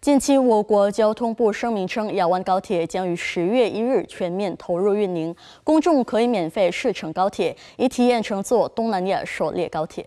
近期，我国交通部声明称，雅万高铁将于十月一日全面投入运营，公众可以免费试乘高铁，以体验乘坐东南亚首列高铁。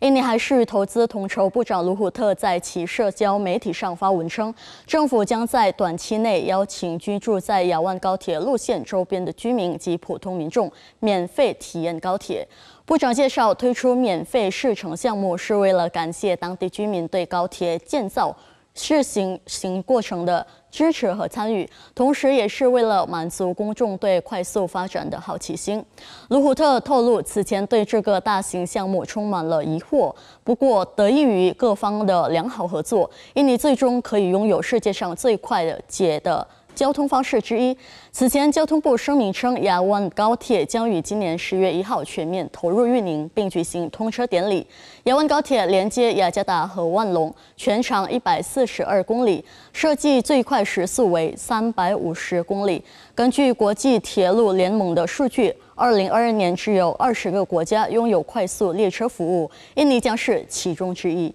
印尼还是投资统筹部长卢虎特在其社交媒体上发文称，政府将在短期内邀请居住在雅万高铁路线周边的居民及普通民众免费体验高铁。部长介绍，推出免费试乘项目是为了感谢当地居民对高铁建造试行行过程的。支持和参与，同时也是为了满足公众对快速发展的好奇心。卢虎特透露，此前对这个大型项目充满了疑惑，不过得益于各方的良好合作，印尼最终可以拥有世界上最快的解的。交通方式之一。此前，交通部声明称，雅万高铁将于今年十月一号全面投入运营，并举行通车典礼。雅万高铁连接雅加达和万隆，全长一百四十二公里，设计最快时速为三百五十公里。根据国际铁路联盟的数据，二零二二年只有二十个国家拥有快速列车服务，印尼将是其中之一。